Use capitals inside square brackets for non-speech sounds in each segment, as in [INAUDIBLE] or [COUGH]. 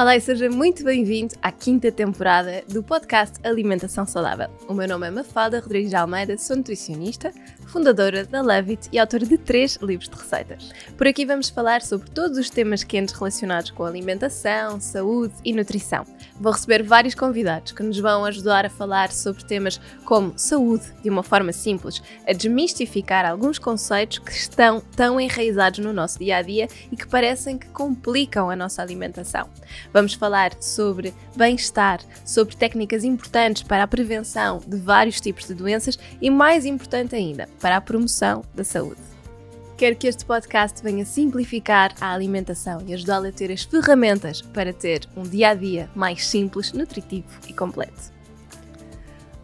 Olá e seja muito bem-vindo à quinta temporada do podcast Alimentação Saudável. O meu nome é Mafalda Rodrigues de Almeida, sou nutricionista, fundadora da Levit e autora de três livros de receitas. Por aqui vamos falar sobre todos os temas quentes relacionados com alimentação, saúde e nutrição. Vou receber vários convidados que nos vão ajudar a falar sobre temas como saúde de uma forma simples, a desmistificar alguns conceitos que estão tão enraizados no nosso dia a dia e que parecem que complicam a nossa alimentação. Vamos falar sobre bem-estar, sobre técnicas importantes para a prevenção de vários tipos de doenças e, mais importante ainda, para a promoção da saúde. Quero que este podcast venha simplificar a alimentação e ajudá-la a ter as ferramentas para ter um dia a dia mais simples, nutritivo e completo.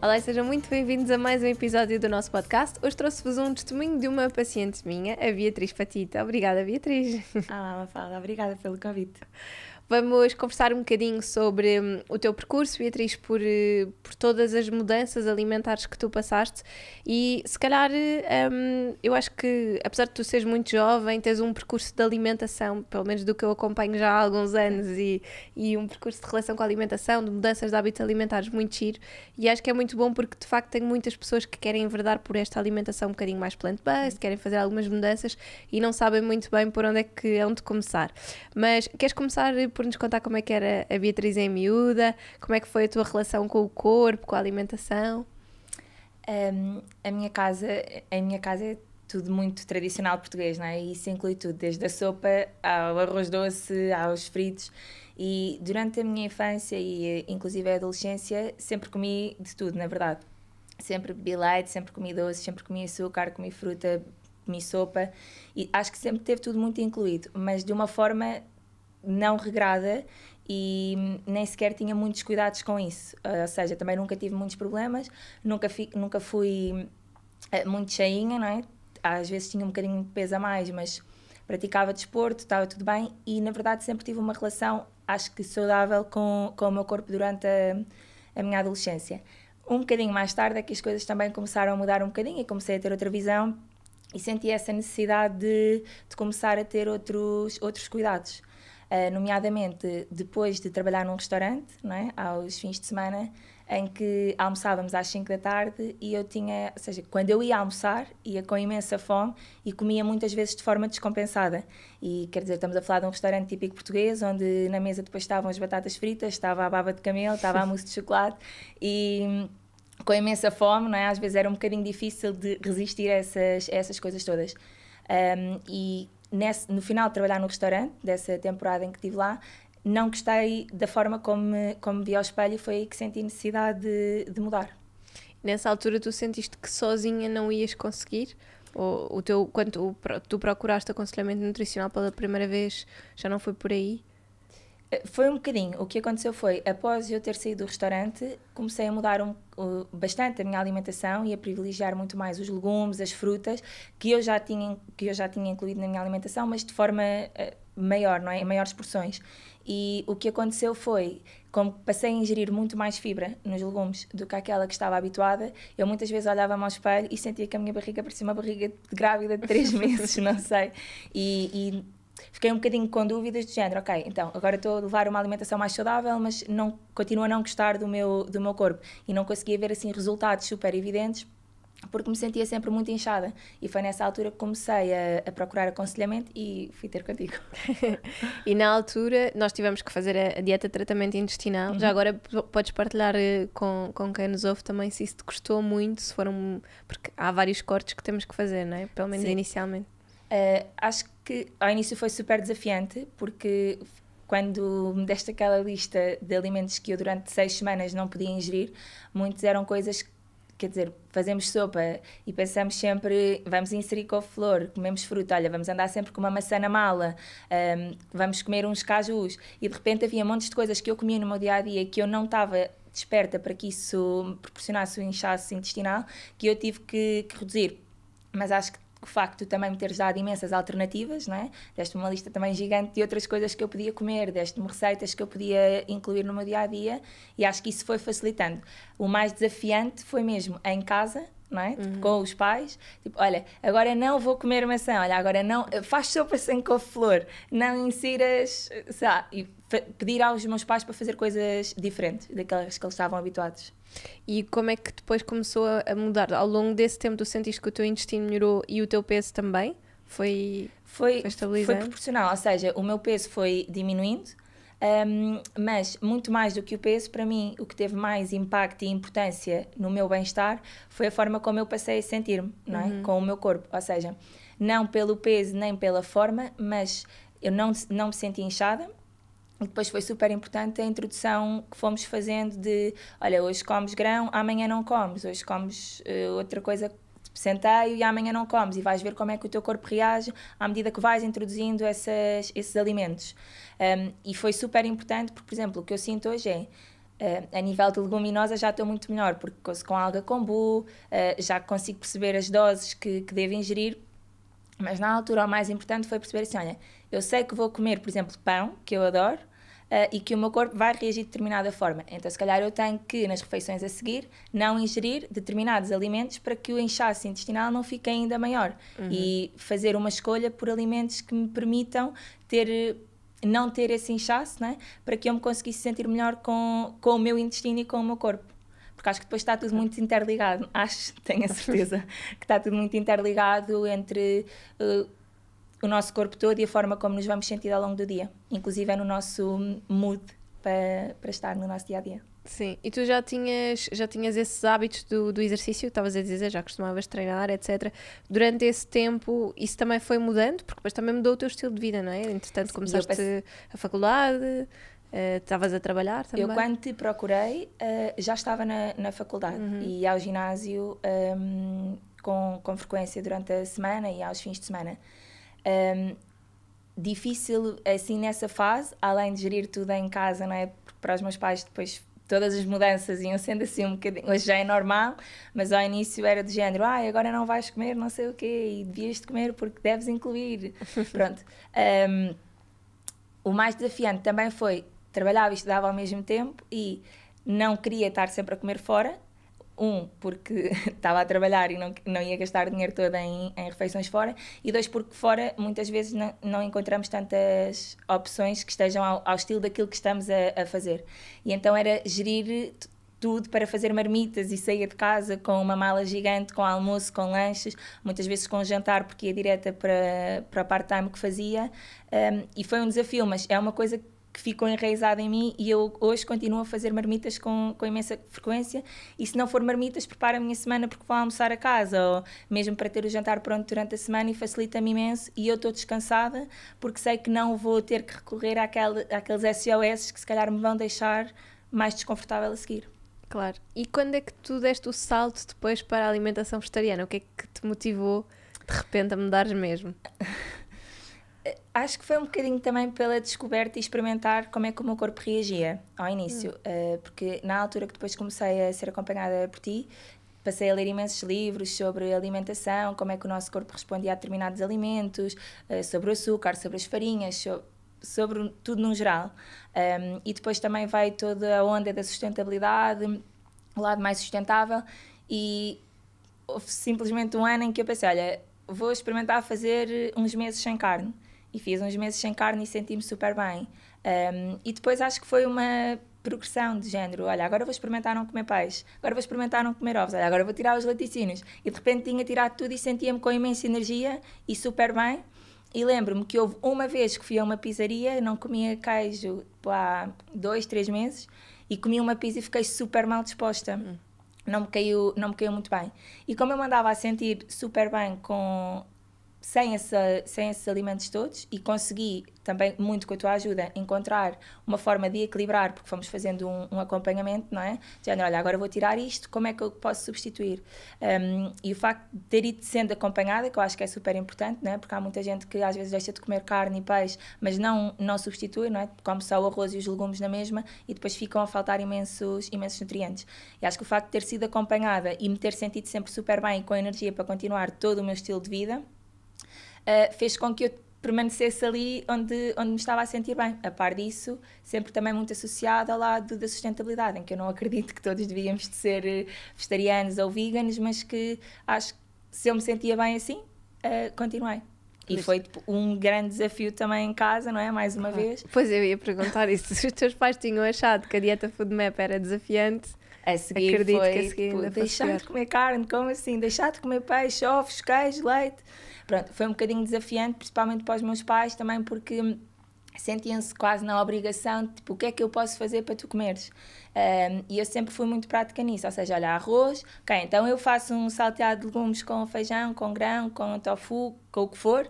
Olá e sejam muito bem-vindos a mais um episódio do nosso podcast. Hoje trouxe-vos um testemunho de uma paciente minha, a Beatriz Patita. Obrigada, Beatriz. Olá, Mafalda. Obrigada pelo convite. Vamos conversar um bocadinho sobre hum, o teu percurso, Beatriz, por, eh, por todas as mudanças alimentares que tu passaste e se calhar eh, hum, eu acho que, apesar de tu seres muito jovem, tens um percurso de alimentação, pelo menos do que eu acompanho já há alguns anos, e, e um percurso de relação com a alimentação, de mudanças de hábitos alimentares muito giro e acho que é muito bom porque de facto tenho muitas pessoas que querem enverdar por esta alimentação um bocadinho mais plant-based, uhum. querem fazer algumas mudanças e não sabem muito bem por onde é que é onde começar. Mas queres começar eh, por nos contar como é que era a Beatriz em miúda, como é que foi a tua relação com o corpo, com a alimentação. Um, a minha casa, a minha casa é tudo muito tradicional português, não é? E isso inclui tudo, desde a sopa ao arroz doce, aos fritos. E durante a minha infância e inclusive a adolescência, sempre comi de tudo, na verdade. Sempre bebi light, sempre comi doce, sempre comi açúcar, comi fruta, comi sopa. E acho que sempre teve tudo muito incluído, mas de uma forma não regrada e nem sequer tinha muitos cuidados com isso. Ou seja, também nunca tive muitos problemas, nunca, fi, nunca fui eh, muito cheinha, não é? Às vezes tinha um bocadinho de peso a mais, mas praticava desporto, estava tudo bem e na verdade sempre tive uma relação, acho que saudável, com, com o meu corpo durante a, a minha adolescência. Um bocadinho mais tarde é que as coisas também começaram a mudar um bocadinho e comecei a ter outra visão e senti essa necessidade de, de começar a ter outros, outros cuidados. Uh, nomeadamente depois de trabalhar num restaurante, não é? aos fins de semana, em que almoçávamos às 5 da tarde e eu tinha, ou seja, quando eu ia almoçar, ia com imensa fome e comia muitas vezes de forma descompensada. E quer dizer, estamos a falar de um restaurante típico português, onde na mesa depois estavam as batatas fritas, estava a baba de camelo, estava a mousse de chocolate e com imensa fome, não é? às vezes era um bocadinho difícil de resistir a essas, a essas coisas todas. Um, e nesse, no final de trabalhar no restaurante, dessa temporada em que estive lá, não gostei da forma como me, como vi ao espelho e foi aí que senti necessidade de, de, mudar. Nessa altura tu sentiste que sozinha não ias conseguir? Ou o teu, quando tu procuraste aconselhamento nutricional pela primeira vez, já não foi por aí? Eh, foi um bocadinho. O que aconteceu foi, após eu ter saído do restaurante, comecei a mudar um, uh, bastante a minha alimentação e a privilegiar muito mais os legumes, as frutas, que eu já tinha, que eu já tinha incluído na minha alimentação, mas de forma uh, maior, não é? Em maiores porções. E o que aconteceu foi, como passei a ingerir muito mais fibra nos legumes do que aquela que estava habituada, eu muitas vezes olhava-me ao espelho e sentia que a minha barriga parecia uma barriga de grávida de três [LAUGHS] meses, não sei. E, e fiquei um bocadinho com dúvidas de género, ok, então agora estou a levar uma alimentação mais saudável, mas não, continuo a não gostar do meu, do meu corpo e não conseguia ver assim resultados super evidentes porque me sentia sempre muito inchada e foi nessa altura que comecei a, a procurar aconselhamento e fui ter contigo. [LAUGHS] e na altura nós tivemos que fazer a, a dieta de tratamento intestinal. Uhum. Já agora podes partilhar eh, com, com quem nos ouve também se isso te custou muito, se foram porque há vários cortes que temos que fazer, não é? Pelo menos Sim. inicialmente. Uh, acho que ao início foi super desafiante, porque quando me deste aquela lista de alimentos que eu durante seis semanas não podia ingerir, muitos eram coisas que quer dizer, fazemos sopa e pensamos sempre, vamos inserir couve-flor, comemos fruta, olha, vamos andar sempre com uma maçã na mala, um, ehm, vamos comer uns cajus. E de repente havia montes de coisas que eu comia no meu dia a dia que eu não estava desperta para que isso me proporcionasse um inchaço intestinal que eu tive que, que reduzir. Mas acho que o facto de também me teres dado imensas alternativas, não é? Deste-me uma lista também gigante de outras coisas que eu podia comer, deste-me receitas que eu podia incluir no meu dia a dia e acho que isso foi facilitando. O mais desafiante foi mesmo em casa né? Uhum. Tipo, com os pais. Tipo, olha, agora não vou comer maçã. Olha, agora não. Faz sopa sem couve-flor. Não insiras. Sei lá. E pedir aos meus pais para fazer coisas diferentes daquelas que eles estavam habituados. E como é que depois começou a mudar? Ao longo desse tempo, tu sentiste que o teu intestino melhorou e o teu peso também? Foi, foi, foi, foi proporcional, ou seja, o meu peso foi diminuindo, um, mas, muito mais do que o peso, para mim, o que teve mais impacto e importância no meu bem-estar foi a forma como eu passei a sentir-me, não é? Uhum. Com o meu corpo. Ou seja, não pelo peso nem pela forma, mas eu não, não me senti inchada, e depois foi super importante a introdução que fomos fazendo de, olha, hoje comes grão, amanhã não comes, hoje comes uh, outra coisa Tipo, Sentei e amanhã não comes e vais ver como é que o teu corpo reage à medida que vais introduzindo essas, esses alimentos. Um, e foi super importante porque, por exemplo, o que eu sinto hoje é Uh, a nível de leguminosa já estou muito melhor, porque com alga kombu uh, ah, já consigo perceber as doses que, que devo ingerir, mas na altura o mais importante foi perceber assim, olha, eu sei que vou comer, por exemplo, pão, que eu adoro, uh, e que o meu corpo vai reagir de determinada forma. Então, se calhar, eu tenho que, nas refeições a seguir, não ingerir determinados alimentos para que o inchaço intestinal não fique ainda maior uhum. e fazer uma escolha por alimentos que me permitam ter não ter esse inchaço, né? para que eu me conseguisse sentir melhor com, com o meu intestino e com o meu corpo porque acho que depois está tudo uhum. muito interligado. [LAUGHS] Acho, tenho a certeza, que está tudo muito interligado entre uh, o nosso corpo todo e a forma como nos vamos sentir ao longo do dia, inclusive é no nosso mood para, para estar no nosso dia a dia. Sim, e tu já tinhas, já tinhas esses hábitos do, do exercício estavas a dizer, já costumavas treinar, etc. Durante esse tempo, isso também foi mudando? Porque depois também mudou o teu estilo de vida, não é? Entretanto, começaste pense... a faculdade, eh, estavas uh, a trabalhar também? Eu, quando te procurei, uh, já estava na, na faculdade uhum. e ao ginásio um, ehm, com, com frequência durante a semana e aos fins de semana. Um, difícil assim nessa fase, além de gerir tudo em casa, não é? Porque para os meus pais depois todas as mudanças iam sendo assim um bocadinho, hoje já é normal, mas ao início era do género, ah, agora não vais comer não sei o quê e devias de comer porque deves incluir, [LAUGHS] pronto. Um, o mais desafiante também foi, trabalhava e estudava ao mesmo tempo e não queria estar sempre a comer fora, um, porque [LAUGHS] estava a trabalhar e não, não ia gastar dinheiro todo em, em refeições fora. E dois, porque fora muitas vezes não, não encontramos tantas opções que estejam ao, ao estilo daquilo que estamos a, a fazer. E então era gerir tudo para fazer marmitas e sair de casa com uma mala gigante, com almoço, com lanches, muitas vezes com jantar, porque ia direta para, para part-time que fazia. Um, e foi um desafio, mas é uma coisa que que ficou enraizado em mim e eu hoje continuo a fazer marmitas com, com imensa frequência. E se não for marmitas, preparo a minha semana porque vou almoçar a casa ou mesmo para ter o jantar pronto durante a semana e facilita-me imenso. E eu estou descansada porque sei que não vou ter que recorrer àquele, àqueles SOS que se calhar me vão deixar mais desconfortável a seguir. Claro. E quando é que tu deste o salto depois para a alimentação vegetariana? O que é que te motivou de repente a mudares mesmo? [LAUGHS] Eh, acho que foi um bocadinho também pela descoberta e experimentar como é que o meu corpo reagia ao início. Hum. Uh, porque na altura que depois comecei a ser acompanhada por ti, passei a ler imensos livros sobre alimentação, como é que o nosso corpo responde a determinados alimentos, uh, sobre o açúcar, sobre as farinhas, sobre, sobre tudo no geral. Um, ehm, e depois também vai toda a onda da sustentabilidade, o lado mais sustentável. E houve simplesmente um ano em que eu pensei: olha, vou experimentar fazer uns meses sem carne e fiz uns meses sem carne e senti-me super bem. Um, e depois acho que foi uma progressão de género. Olha, agora vou experimentar não comer peixe, agora vou experimentar não comer ovos, olha, agora vou tirar os laticínios. E de repente tinha tirado tudo e sentia-me com imensa energia e super bem. E lembro-me que houve uma vez que fui a uma pizzaria, não comia queijo há dois, três meses, e comi uma pizza e fiquei super mal disposta. Hum não me caiu, não me caiu muito bem. E como eu me andava a sentir super bem com, sem, essa, sem esses alimentos todos e consegui, também muito com a tua ajuda, encontrar uma forma de equilibrar, porque fomos fazendo um, um acompanhamento, não é? Dizendo, olha, agora vou tirar isto, como é que eu posso substituir? Um, e o facto de ter ido sendo acompanhada, que eu acho que é super importante, não é? Porque há muita gente que às vezes deixa de comer carne e peixe, mas não, não substitui, não é? Come só o arroz e os legumes na mesma e depois ficam a faltar imensos, imensos nutrientes. E acho que o facto de ter sido acompanhada e me ter sentido sempre super bem e com energia para continuar todo o meu estilo de vida, uh, fez com que eu permanecesse ali onde, onde me estava a sentir bem. A par disso, sempre também muito associada ao lado da sustentabilidade, em que eu não acredito que todos devíamos de ser eh, vegetarianos ou veganos, mas que acho que se eu me sentia bem assim, uh, continuei. E mas... foi tipo, um grande desafio também em casa, não é? Mais uma ah, vez. Pois eu ia perguntar isso. [LAUGHS] Se os teus pais tinham achado que a dieta Food Map era desafiante, a seguir acredito foi, que a seguir tipo, deixar de comer carne, como assim? Deixar de comer peixe, ovos, queijo, leite. Pronto, foi um bocadinho desafiante, principalmente para os meus pais também, porque sentiam-se quase na obrigação, tipo, o que é que eu posso fazer para tu comeres? Um, e eu sempre fui muito prática nisso, ou seja, olha, arroz, ok, então eu faço um salteado de legumes com feijão, com grão, com tofu, com o que for,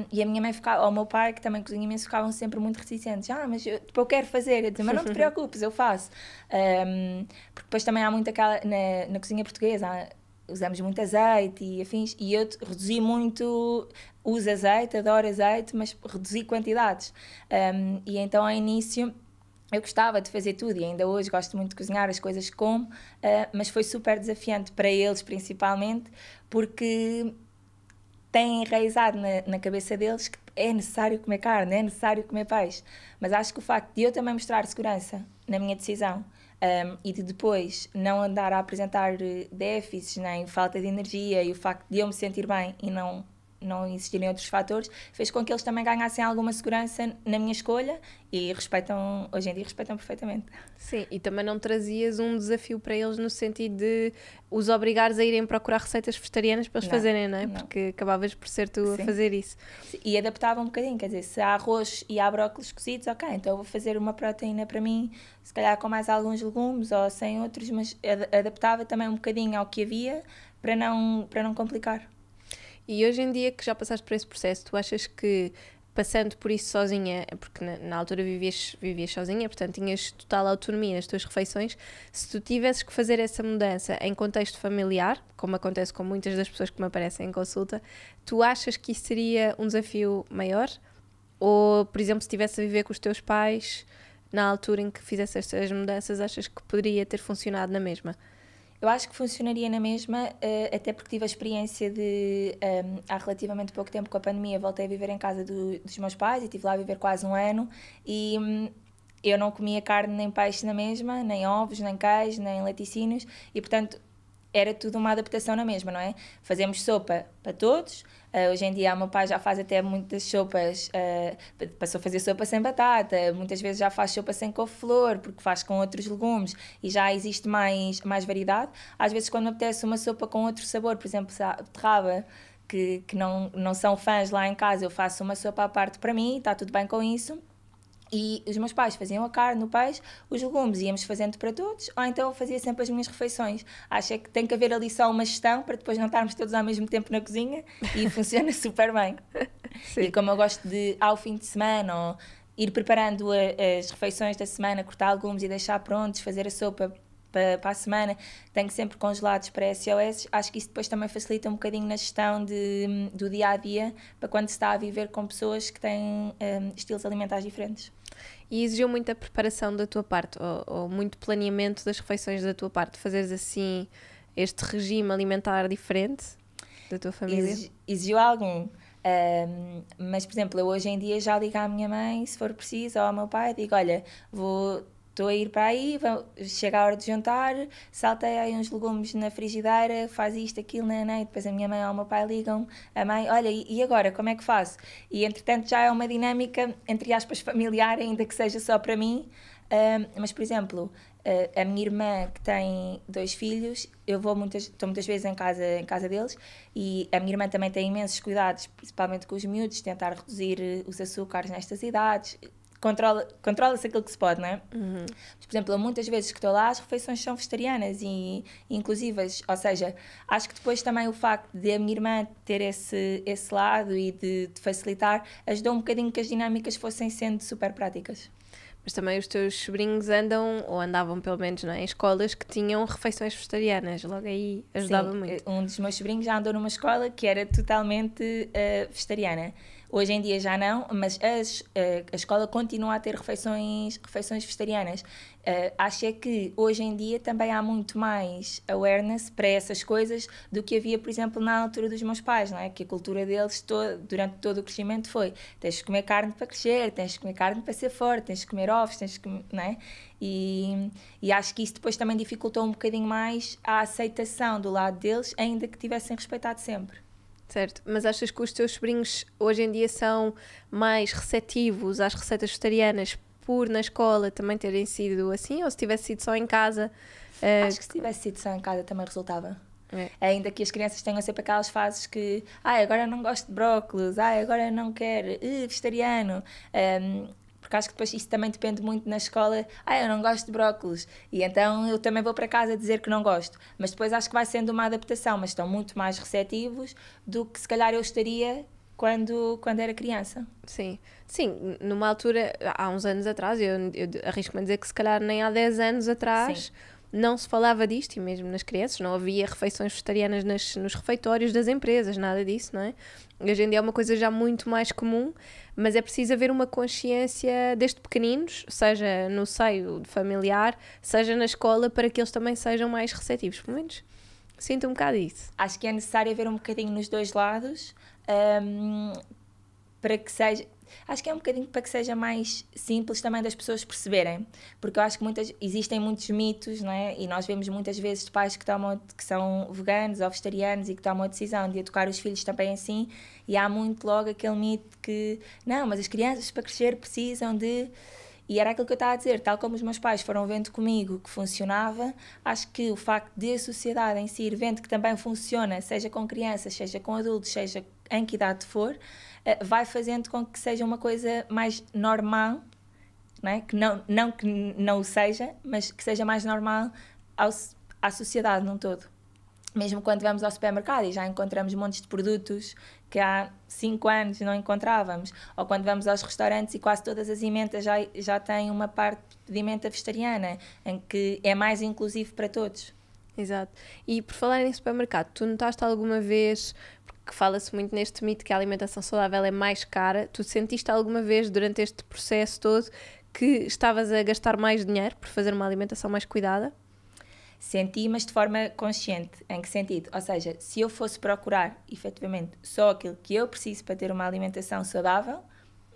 um, e a minha mãe ficava, ou o meu pai, que também cozinha imenso, ficavam sempre muito reticentes, ah, mas eu, tipo, eu quero fazer, eu dizia, mas não te [LAUGHS] preocupes, eu faço. Um, porque depois também há muito aquela, na, na cozinha portuguesa, usamos muito azeite e afins, e eu reduzi muito, uso azeite, adoro azeite, mas reduzi quantidades. Um, e então, ao início, eu gostava de fazer tudo e ainda hoje gosto muito de cozinhar as coisas que como, uh, mas foi super desafiante para eles, principalmente, porque têm enraizado na, na cabeça deles que é necessário comer carne, é necessário comer peixe. Mas acho que o facto de eu também mostrar segurança na minha decisão um, e de depois não andar a apresentar eh, déficits nem falta de energia e o facto de eu me sentir bem e não não existirem outros fatores, fez com que eles também ganhassem alguma segurança na minha escolha e respeitam, hoje em dia respeitam perfeitamente. Sim, e também não trazias um desafio para eles no sentido de os obrigares a irem procurar receitas vegetarianas para eles não, fazerem, não é? Não. Porque acabavas por ser tu Sim. a fazer isso. E adaptava um bocadinho, quer dizer, se há arroz e há brócolis cozidos, ok, então eu vou fazer uma proteína para mim, se calhar com mais alguns legumes ou sem outros, mas adaptava também um bocadinho ao que havia para não, para não complicar. E hoje em dia que já passaste por esse processo, tu achas que passando por isso sozinha, é porque na, na, altura vivias, vivias sozinha, portanto tinhas total autonomia nas tuas refeições, se tu tivesses que fazer essa mudança em contexto familiar, como acontece com muitas das pessoas que me aparecem em consulta, tu achas que isso seria um desafio maior? Ou, por exemplo, se estivesse a viver com os teus pais na altura em que fizesse estas mudanças, achas que poderia ter funcionado na mesma? Eu acho que funcionaria na mesma, eh, até porque tive a experiência de, um, ehm, há relativamente pouco tempo com a pandemia, voltei a viver em casa do, dos meus pais e estive lá a viver quase um ano e um, eu não comia carne nem peixe na mesma, nem ovos, nem queijo, nem laticínios e, portanto, era tudo uma adaptação na mesma, não é? Fazemos sopa para todos. Uh, hoje em dia, o meu pai já faz até muitas sopas, uh, passou a fazer sopa sem batata, muitas vezes já faz sopa sem couve-flor, porque faz com outros legumes e já existe mais, mais variedade. Às vezes, quando me apetece uma sopa com outro sabor, por exemplo, beterraba, que, que não, não são fãs lá em casa, eu faço uma sopa à parte para mim, está tudo bem com isso e os meus pais faziam a carne, o peixe, os legumes íamos fazendo para todos, ou então eu fazia sempre as minhas refeições. Acho é que tem que haver ali só uma gestão para depois não estarmos todos ao mesmo tempo na cozinha e [LAUGHS] funciona super bem. Sim. E como eu gosto de, ao fim de semana, ou ir preparando a, as refeições da semana, cortar legumes e deixar prontos, fazer a sopa para, para a semana, tenho sempre congelados para SOS. Acho que isso depois também facilita um bocadinho na gestão de, do dia a dia, para quando se está a viver com pessoas que têm um, estilos alimentares diferentes. E exigiu muita preparação da tua parte, ou, ou muito planeamento das refeições da tua parte, fazeres assim este regime alimentar diferente da tua família? Exigiu algum. Um, mas, por exemplo, eu hoje em dia já ligo à minha mãe, se for preciso, ou ao meu pai, digo: Olha, vou Estou a ir para aí, chega a hora de jantar, saltei aí uns legumes na frigideira, faz isto, aquilo, né, né? E depois a minha mãe ou o meu pai ligam, a mãe, olha, e agora, como é que faço? E entretanto já é uma dinâmica, entre aspas, [LAUGHS] familiar, ainda que seja só para mim. mas, por exemplo, ah, a minha irmã que tem dois filhos, eu vou muitas, estou muitas vezes em casa, em casa deles e a minha irmã também tem imensos cuidados, principalmente com os miúdos, tentar reduzir os açúcares nestas idades, controla-se controla aquilo que se pode, não é? Uhum. Por exemplo, muitas vezes que estou lá, as refeições são vegetarianas e, e inclusivas, ou seja, acho que depois também o facto de a minha irmã ter esse, esse lado e de, de facilitar, ajudou um bocadinho que as dinâmicas fossem sendo super práticas. Mas também os teus sobrinhos andam, ou andavam pelo menos não é? em escolas que tinham refeições vegetarianas, logo aí ajudava Sim, muito. Eh, um dos meus sobrinhos já andou numa escola que era totalmente uh, vegetariana. Hoje em dia já não, mas as, eh, a escola continua a ter refeições, refeições vegetarianas. Uh, acho é que hoje em dia também há muito mais awareness para essas coisas do que havia, por exemplo, na altura dos meus pais, não é? Que a cultura deles durante todo o crescimento foi tens de comer carne para crescer, tens de comer carne para ser forte, tens de comer ovos, tens de comer, não é? E, e acho que isso depois também dificultou um bocadinho mais a aceitação do lado deles, ainda que tivessem respeitado sempre. Certo, mas achas que os teus sobrinhos hoje em dia são mais receptivos às receitas vegetarianas por na escola também terem sido assim? Ou se tivesse sido só em casa? Uh... Acho que se tivesse sido só em casa também resultava. É. Ainda que as crianças tenham sempre aquelas fases que ai, ah, agora não gosto de brócolis, ai, ah, agora não quero, uh, vegetariano. Um, ehm, porque acho que depois isso também depende muito na escola. Ah, eu não gosto de brócolis, e então eu também vou para casa dizer que não gosto. Mas depois acho que vai sendo uma adaptação, mas estão muito mais receptivos do que se calhar eu estaria quando, quando era criança. Sim, sim, numa altura, há uns anos atrás, eu, eu arrisco-me a dizer que se calhar nem há 10 anos atrás. Sim não se falava disto, e mesmo nas crianças, não havia refeições vegetarianas nas, nos refeitórios das empresas, nada disso, não é? Hoje em dia é uma coisa já muito mais comum, mas é preciso haver uma consciência desde pequeninos, seja no seio familiar, seja na escola, para que eles também sejam mais receptivos, pelo menos. Sinto um bocado isso. Acho que é necessário haver um bocadinho nos dois lados um, para que seja Acho que é um bocadinho para que seja mais simples também das pessoas perceberem, porque eu acho que muitas, existem muitos mitos, não é? E nós vemos muitas vezes pais que, tomam, que são veganos ou vegetarianos e que tomam a decisão de educar os filhos também assim, e há muito logo aquele mito que, não, mas as crianças para crescer precisam de. E era aquilo que eu estava a dizer, tal como os meus pais foram vendo comigo que funcionava, acho que o facto de a sociedade em si ir vendo que também funciona, seja com crianças, seja com adultos, seja em que idade for, eh, vai fazendo com que seja uma coisa mais normal, não é? que não, não que não o seja, mas que seja mais normal ao, à sociedade num todo. Mesmo quando vamos ao supermercado e já encontramos montes de produtos que há 5 anos não encontrávamos, ou quando vamos aos restaurantes e quase todas as emendas já, já têm uma parte de emenda vegetariana, em que é mais inclusivo para todos. Exato. E por falar em supermercado, tu notaste alguma vez, porque fala-se muito neste mito que a alimentação saudável é mais cara, tu sentiste alguma vez durante este processo todo que estavas a gastar mais dinheiro por fazer uma alimentação mais cuidada? Senti, mas de forma consciente. Em que sentido? Ou seja, se eu fosse procurar efetivamente só aquilo que eu preciso para ter uma alimentação saudável,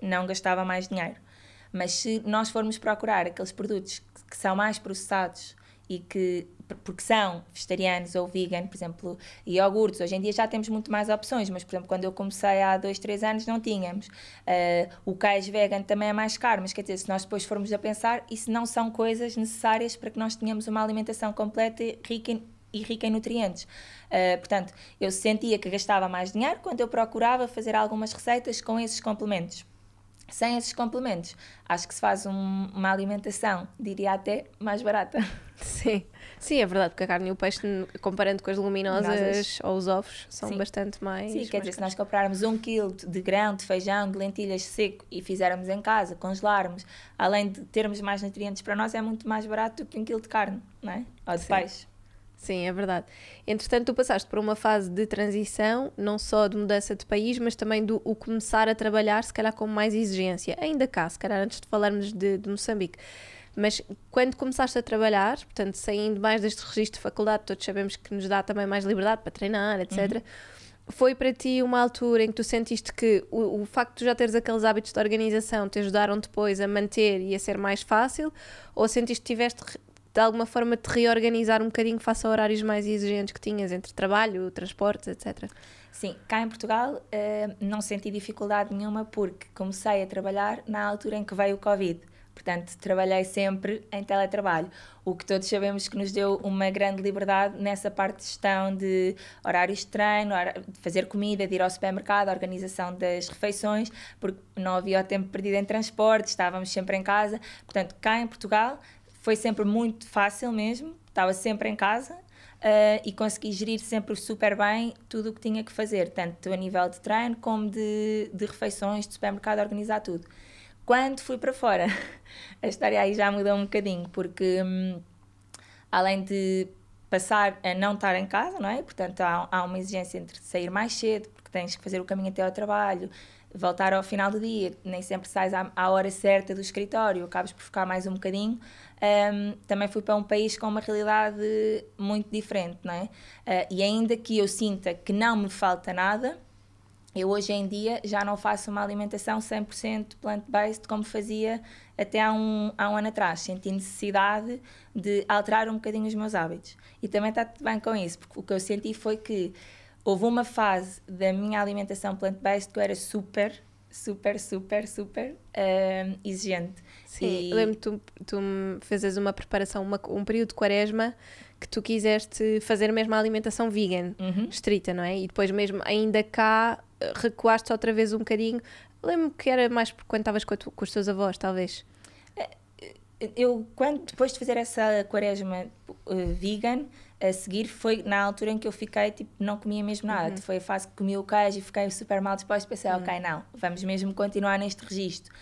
não gastava mais dinheiro. Mas se nós formos procurar aqueles produtos que são mais processados e que porque são vegetarianos ou vegan, por exemplo, iogurtes. Hoje em dia já temos muito mais opções, mas, por exemplo, quando eu comecei há dois, três anos não tínhamos. Uh, o queijo vegan também é mais caro, mas quer dizer, se nós depois formos a pensar, isso não são coisas necessárias para que nós tenhamos uma alimentação completa e rica em e rica em nutrientes. Uh, portanto, eu sentia que gastava mais dinheiro quando eu procurava fazer algumas receitas com esses complementos sem esses complementos, acho que se faz um, uma alimentação, diria até, mais barata. [LAUGHS] Sim. Sim, é verdade, porque a carne e o peixe, comparando com as leguminosas ou os ovos, são Sim. bastante mais. Sim, mais quer dizer, caros. se nós comprarmos um quilo de grão, de feijão, de lentilhas seco e fizermos em casa, congelarmos, além de termos mais nutrientes para nós, é muito mais barato do que um quilo de carne, não é? Ou de Sim. peixe. Sim, é verdade. Entretanto, tu passaste por uma fase de transição, não só de mudança de país, mas também do o começar a trabalhar, se calhar com mais exigência. Ainda cá, se calhar antes de falarmos de, de Moçambique. Mas quando começaste a trabalhar, portanto, saindo mais deste registro de faculdade, todos sabemos que nos dá também mais liberdade para treinar, etc. Uhum. Foi para ti uma altura em que tu sentiste que o, o facto de já teres aqueles hábitos de organização te ajudaram depois a manter e a ser mais fácil? Ou sentiste que tiveste de alguma forma te reorganizar um bocadinho face a horários mais exigentes que tinhas entre trabalho, transportes, etc. Sim, cá em Portugal eh, não senti dificuldade nenhuma porque comecei a trabalhar na altura em que veio o Covid. Portanto, trabalhei sempre em teletrabalho, o que todos sabemos que nos deu uma grande liberdade nessa parte de gestão de horários de treino, de fazer comida, de ir ao supermercado, organização das refeições, porque não havia o tempo perdido em transporte, estávamos sempre em casa. Portanto, cá em Portugal foi sempre muito fácil mesmo, estava sempre em casa uh, e consegui gerir sempre super bem tudo o que tinha que fazer, tanto a nível de treino como de, de refeições, de supermercado, organizar tudo. Quando fui para fora, [LAUGHS] a história aí já mudou um bocadinho, porque hum, além de passar a não estar em casa, não é? Portanto, há, há uma exigência entre sair mais cedo, porque tens que fazer o caminho até ao trabalho, voltar ao final do dia, nem sempre sais à, à hora certa do escritório, acabas por ficar mais um bocadinho um, também fui para um país com uma realidade muito diferente, não é? Uh, e ainda que eu sinta que não me falta nada, eu hoje em dia já não faço uma alimentação 100% plant-based como fazia até há um, há um ano atrás. Senti necessidade de alterar um bocadinho os meus hábitos. E também está tudo bem com isso, porque o que eu senti foi que houve uma fase da minha alimentação plant-based que eu era super super, super, super uh, exigente. Sim, e... lembro-me tu, tu fazes uma preparação, uma, um período de quaresma que tu quiseste fazer mesmo a alimentação vegan, uhum. estrita, não é? E depois mesmo ainda cá eh, recuaste outra vez um bocadinho. Lembro-me que era mais quando estavas com, tu, com os teus avós, talvez. Eh, eu, quando, depois de fazer essa quaresma uh, vegan, a seguir foi na altura em que eu fiquei, tipo, não comia mesmo nada. Uhum. Foi a fase que comi o queijo e fiquei super mal disposto. Pensei, uhum. ok, não, vamos mesmo continuar neste registro.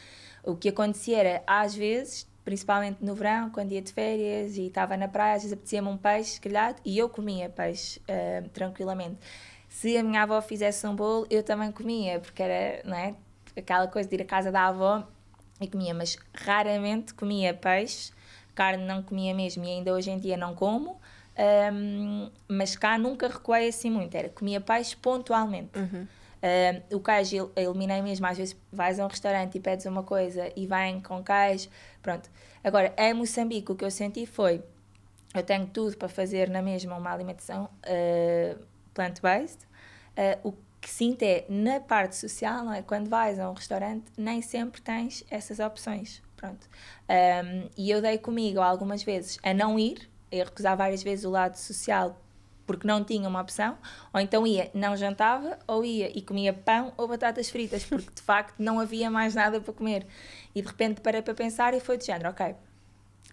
O que acontecia era, às vezes, principalmente no verão, quando ia de férias e estava na praia, às vezes apetecia-me um peixe calhar, e eu comia peixe uh, tranquilamente. Se a minha avó fizesse um bolo, eu também comia, porque era, não é? Aquela coisa de ir à casa da avó e comia, mas raramente comia peixe, carne não comia mesmo e ainda hoje em dia não como um, mas cá nunca recuei assim muito, era comia peixe pontualmente. Uhum. Um, o queijo eu eliminei mesmo, às vezes vais a um restaurante e pedes uma coisa e vem com queijo, pronto. Agora, em Moçambique o que eu senti foi, eu tenho tudo para fazer na mesma uma alimentação uh, plant-based, uh, o que sinto é, na parte social, não é? quando vais a um restaurante, nem sempre tens essas opções, pronto. Um, e eu dei comigo algumas vezes a não ir, ia recusar várias vezes o lado social porque não tinha uma opção, ou então ia, não jantava, ou ia e comia pão ou batatas fritas, porque de facto não havia mais nada para comer. E de repente parei para pensar e foi de género, ok,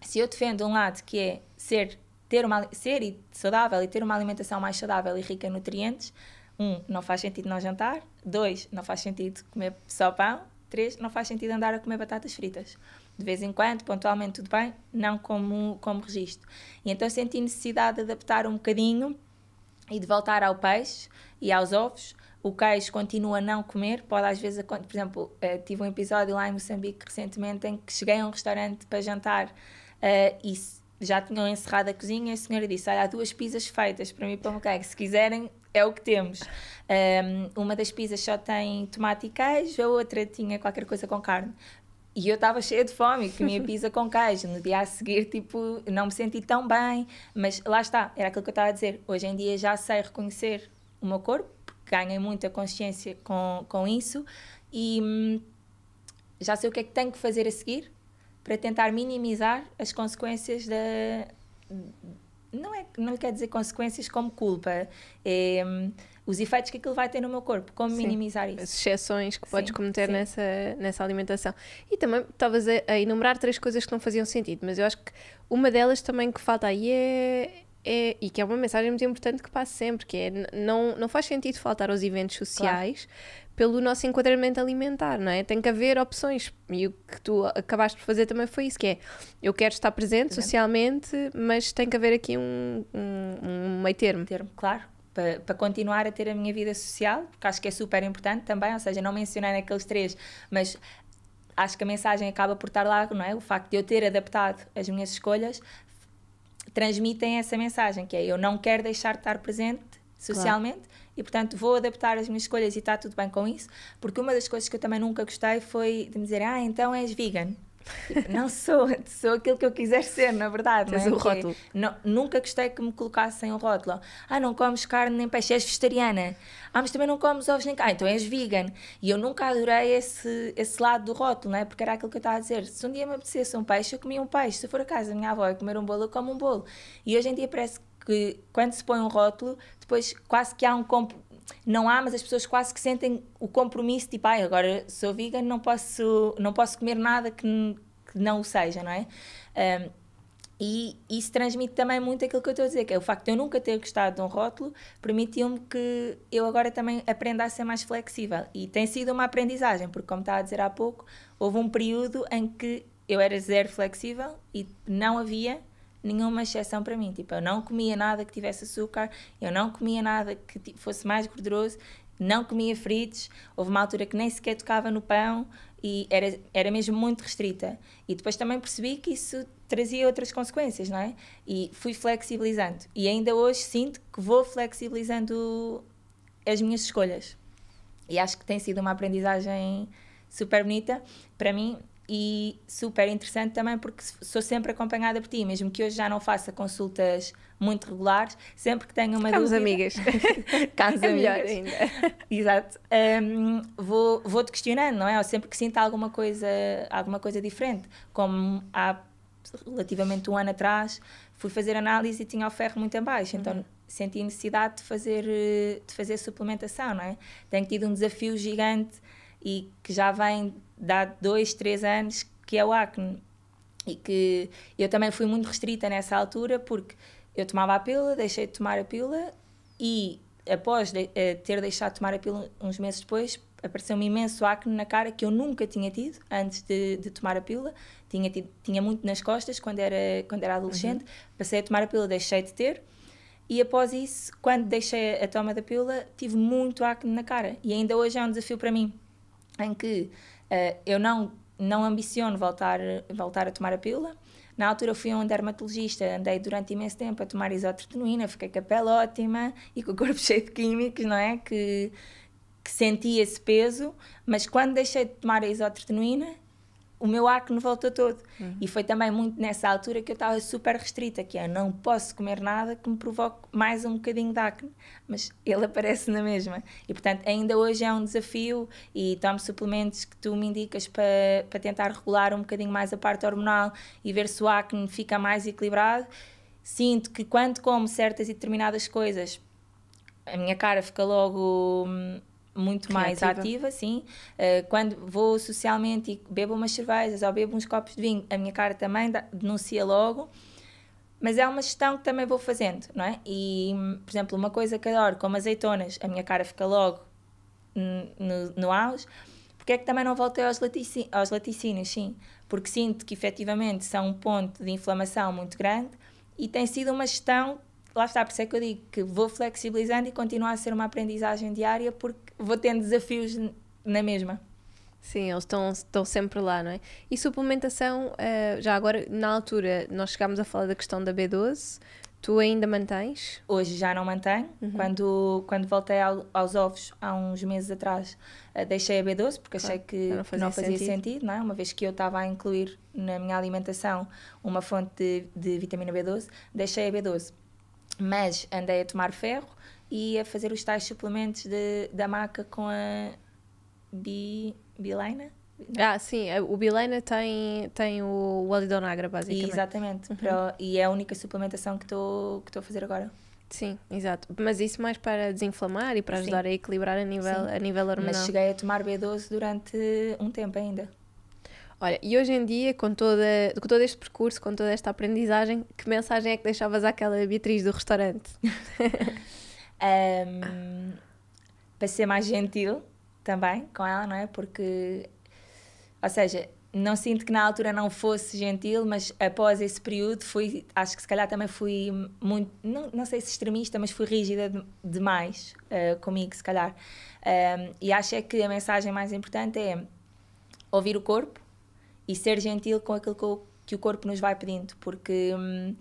se eu defendo um lado que é ser, ter uma, ser saudável e ter uma alimentação mais saudável e rica em nutrientes, um, não faz sentido não jantar, dois, não faz sentido comer só pão, três, não faz sentido andar a comer batatas fritas de vez em quando, pontualmente, tudo bem, não como, como registro. E então senti necessidade de adaptar um bocadinho e de voltar ao peixe e aos ovos. O queijo continua a não comer, pode às vezes, por exemplo, eh, tive um episódio lá em Moçambique recentemente em que cheguei a um restaurante para jantar uh, e já tinham encerrado a cozinha e a senhora disse, olha, há duas pizzas feitas para mim e para o meu queijo, se quiserem é o que temos. Um, ehm, uma das pizzas só tem tomate e queijo, a outra tinha qualquer coisa com carne. E eu estava cheia de fome, que minha [LAUGHS] pizza com queijo. No dia a seguir, tipo, não me senti tão bem. Mas lá está, era aquilo que eu estava a dizer. Hoje em dia já sei reconhecer o meu corpo, ganhei muita consciência com, com isso. E hum, já sei o que é que tenho que fazer a seguir para tentar minimizar as consequências da. Não, é, não quer dizer consequências como culpa. É, hum, os efeitos que aquilo vai ter no meu corpo, como Sim. minimizar isso. As exceções que Sim. podes cometer Sim. nessa, nessa alimentação. E também estavas a, a, enumerar três coisas que não faziam sentido, mas eu acho que uma delas também que falta aí é, é e que é uma mensagem muito importante que passa sempre, que é não, não faz sentido faltar aos eventos sociais. Claro. Pelo nosso enquadramento alimentar, não é? Tem que haver opções. E o que tu acabaste por fazer também foi isso: que é eu quero estar presente socialmente, mas tem que haver aqui um, um, um meio termo. Termo, claro para, para, continuar a ter a minha vida social, porque acho que é super importante também, ou seja, não mencionei naqueles três, mas acho que a mensagem acaba por estar lá, não é? O facto de eu ter adaptado as minhas escolhas transmitem essa mensagem, que é eu não quero deixar de estar presente socialmente claro. e portanto vou adaptar as minhas escolhas e está tudo bem com isso porque uma das coisas que eu também nunca gostei foi de me dizer ah então és vegan [LAUGHS] não sou, sou aquilo que eu quiser ser, na verdade. Tens é? o é rótulo. não, nunca gostei que me colocassem um rótulo. Ah, não comes carne nem peixe, és vegetariana. Ah, mas também não comes ovos nem carne, ah, então és vegan. E eu nunca adorei esse, esse lado do rótulo, não é? Porque era aquilo que eu estava a dizer. Se um dia me apetecesse um peixe, eu comia um peixe. Se for a casa da minha avó e comer um bolo, eu como um bolo. E hoje em dia parece que quando se põe um rótulo, depois quase que há um comp não há, mas as pessoas quase que sentem o compromisso, tipo, ai, agora sou vegan, não posso, não posso comer nada que, que não o seja, não é? Um, e isso transmite também muito aquilo que eu estou a dizer, que é o facto de eu nunca ter gostado de um rótulo, permitiu-me que eu agora também aprenda a ser mais flexível. E tem sido uma aprendizagem, porque, como estava a dizer há pouco, houve um período em que eu era zero flexível e não havia nenhuma exceção para mim. Tipo, eu não comia nada que tivesse açúcar, eu não comia nada que tipo, fosse mais gorduroso, não comia fritos. Houve uma altura que nem sequer tocava no pão e era, era mesmo muito restrita. E depois também percebi que isso trazia outras consequências, não é? E fui flexibilizando. E ainda hoje sinto que vou flexibilizando as minhas escolhas. E acho que tem sido uma aprendizagem super bonita. Para mim, e super interessante também porque sou sempre acompanhada por ti, mesmo que hoje já não faça consultas muito regulares, sempre que tenho uma Ficamos dúvida... amigas. [LAUGHS] Ficamos é melhor ainda. [LAUGHS] Exato. Um, vou, vou-te questionando, não é? Ou sempre que sinto alguma coisa, alguma coisa diferente, como há relativamente um ano atrás fui fazer análise e tinha o ferro muito abaixo, então uhum. senti necessidade de fazer, de fazer suplementação, não é? Tenho tido um desafio gigante e que já vem dá dois, três anos, que é o acne. E que eu também fui muito restrita nessa altura, porque eu tomava a pílula, deixei de tomar a pílula e após de, eh, ter deixado de tomar a pílula uns meses depois, apareceu-me um imenso acne na cara que eu nunca tinha tido antes de, de tomar a pílula. Tinha, tido, tinha muito nas costas quando era, quando era adolescente. Uhum. Passei a tomar a pílula, deixei de ter. E após isso, quando deixei a toma da pílula, tive muito acne na cara. E ainda hoje é um desafio para mim, em que Uh, eu não, não ambiciono voltar, voltar a tomar a pílula. Na altura eu fui a um dermatologista, andei durante imenso tempo a tomar isotretinoína, fiquei com a pele ótima e com o corpo [LAUGHS] cheio de químicos, não é? Que, que senti esse peso, mas quando deixei de tomar a isotretinoína, o meu acne voltou todo. Uhum. E foi também muito nessa altura que eu estava super restrita, que é, não posso comer nada que me provoque mais um bocadinho de acne. Mas ele aparece na mesma. E, portanto, ainda hoje é um desafio e tomo suplementos que tu me indicas para, para tentar regular um bocadinho mais a parte hormonal e ver se o acne fica mais equilibrado. Sinto que quando como certas e determinadas coisas, a minha cara fica logo hum, muito mais ativa, sim. Uh, quando vou socialmente e bebo umas cervejas ou bebo uns copos de vinho, a minha cara também denuncia logo. Mas é uma gestão que também vou fazendo, não é? E, por exemplo, uma coisa que adoro, como azeitonas, a minha cara fica logo no, no auge. Porque é que também não voltei aos, laticínios, aos laticínios, sim? Porque sinto que efetivamente são um ponto de inflamação muito grande e tem sido uma gestão lá está, por isso é que eu digo que vou flexibilizando e continuar a ser uma aprendizagem diária porque vou tendo desafios na mesma. Sim, eles estão, estão sempre lá, não é? E suplementação, uh, já agora, na altura, nós chegámos a falar da questão da B12, tu ainda mantens? Hoje já não mantenho. Uhum. Quando, quando voltei ao, aos ovos, há uns meses atrás, uh, deixei a B12 porque claro, achei que não fazia, não fazia sentido, sentido não é? uma vez que eu estava a incluir na minha alimentação uma fonte de, de vitamina B12, deixei a B12. Mas andei a tomar ferro e a fazer os tais suplementos de, da maca com a bi, Ah, sim, o Bilena tem, tem o, o alidonagra, basicamente. Exatamente, uhum. para, e é a única suplementação que estou que a fazer agora. Sim, exato. Mas isso mais para desinflamar e para ajudar sim. a equilibrar a nível, a nível hormonal. Mas cheguei a tomar B12 durante um tempo ainda. Olha, e hoje em dia, com, toda, com todo este percurso, com toda esta aprendizagem, que mensagem é que deixavas àquela Beatriz do restaurante? um, [LAUGHS] para ser mais gentil também com ela, não é? Porque, ou seja, não sinto que na altura não fosse gentil, mas após esse período fui, acho que se calhar também fui muito, não, não sei se extremista, mas fui rígida de, demais uh, comigo, se calhar. Um, e acho é que a mensagem mais importante é ouvir o corpo, e ser gentil com aquilo que o, que o corpo nos vai pedindo, porque hum,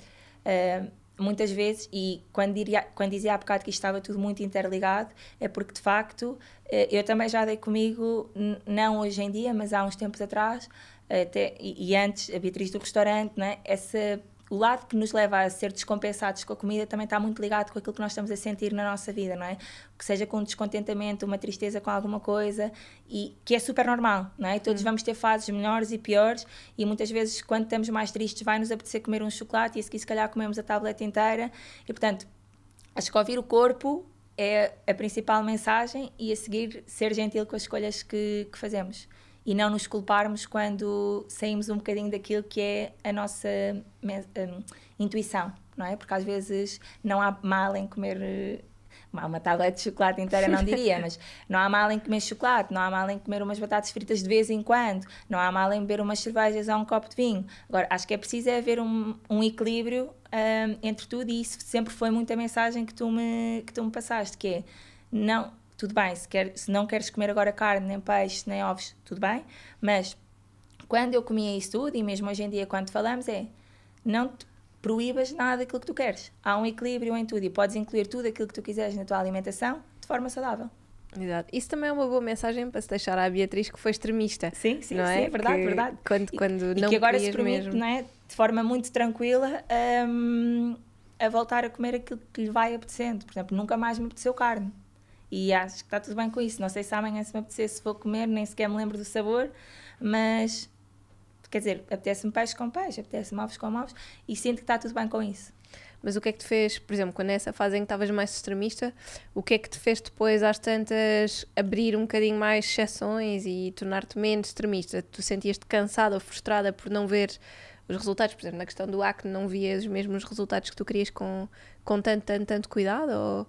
uh, muitas vezes, e quando, diria, quando dizia há bocado que estava tudo muito interligado, é porque de facto eh, eu também já dei comigo, não hoje em dia, mas há uns tempos atrás, até, e, antes, a Beatriz do restaurante, né, essa o lado que nos leva a ser descompensados com a comida também está muito ligado com aquilo que nós estamos a sentir na nossa vida, não é? Que seja com um descontentamento, uma tristeza com alguma coisa, e que é super normal, não é? Todos hum. vamos ter fases melhores e piores, e muitas vezes, quando estamos mais tristes, vai-nos apetecer comer um chocolate e a seguir, se calhar, comemos a tableta inteira. E, portanto, acho que ouvir o corpo é a principal mensagem e a seguir ser gentil com as escolhas que, que fazemos e não nos culparmos quando saímos um bocadinho daquilo que é a nossa um, intuição, não é? Porque às vezes não há mal em comer hum, uma tablete de chocolate inteira não diria, mas não há mal em comer chocolate, não há mal em comer umas batatas fritas de vez em quando, não há mal em beber umas cervejas ou um copo de vinho. Agora, acho que é preciso é haver um, um equilíbrio um, entre tudo e isso sempre foi muito a mensagem que tu me, que tu me passaste, que é não tudo bem, se, quer, se não queres comer agora carne, nem peixe, nem ovos, tudo bem, mas quando eu comia isso tudo, e mesmo hoje em dia quando falamos, é não te proíbas nada daquilo que tu queres. Há um equilíbrio em tudo e podes incluir tudo aquilo que tu quiseres na tua alimentação de forma saudável. Exato. Isso também é uma boa mensagem para se deixar à Beatriz que foi extremista. Sim, sim, não sim, é? é verdade, que, verdade. Quando, quando e, não e que agora se permite, mesmo. Não é? de forma muito tranquila, um, a voltar a comer aquilo que lhe vai apetecendo. Por exemplo, nunca mais me apeteceu carne e acho que está tudo bem com isso. Não sei se amanhã se me apetecer, se vou comer, nem sequer me lembro do sabor, mas quer dizer, apetece-me peixe com peixe, apetece-me ovos com ovos e sinto que está tudo bem com isso. Mas o que é que te fez, por exemplo, quando nessa fase em que estavas mais extremista, o que é que te fez depois, às tantas, abrir um bocadinho mais exceções e tornar-te menos extremista? Tu sentias-te cansada ou frustrada por não ver os resultados? Por exemplo, na questão do acne, não vias os mesmos resultados que tu querias com, com tanto, tanto, tanto cuidado? Ou...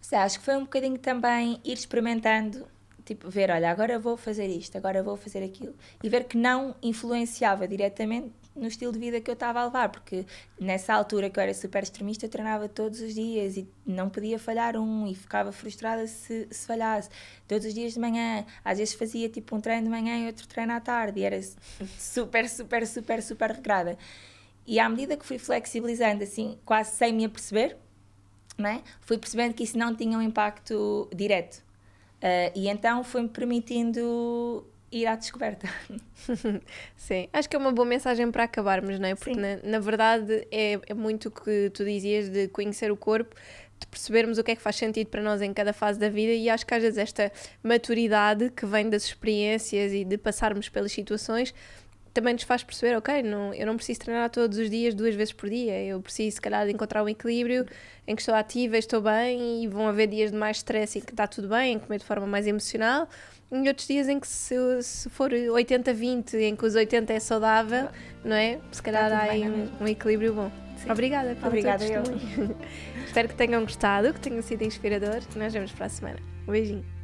Sei, acho que foi um bocadinho também ir experimentando, tipo, ver, olha, agora vou fazer isto, agora vou fazer aquilo. E ver que não influenciava diretamente no estilo de vida que eu estava a levar, porque nessa altura que eu era super extremista, eu treinava todos os dias e não podia falhar um e ficava frustrada se, se falhasse. Todos os dias de manhã, às vezes fazia tipo um treino de manhã e outro treino à tarde e era [LAUGHS] super, super, super, super regrada. E à medida que fui flexibilizando, assim, quase sem me aperceber, né? fui percebendo que isso não tinha um impacto direto. Uh, e então foi-me permitindo ir à descoberta. [LAUGHS] Sim, acho que é uma boa mensagem para acabarmos, não é? Porque na, na, verdade é, é muito o que tu dizias de conhecer o corpo, de percebermos o que é que faz sentido para nós em cada fase da vida e acho que às vezes esta maturidade que vem das experiências e de passarmos pelas situações também nos faz perceber, ok, não, eu não preciso treinar todos os dias, duas vezes por dia. Eu preciso, se calhar, encontrar um equilíbrio em que estou ativa, estou bem e vão haver dias de mais stress e que está tudo bem, em que comer de forma mais emocional. E outros dias em que, se, se for 80-20, em que os 80 é saudável, não é? Se calhar há aí é um, equilíbrio bom. Sim. Obrigada pelo Obrigada teu [LAUGHS] Espero que tenham gostado, que tenha sido inspirador. Nós vemos para a semana. Um beijinho.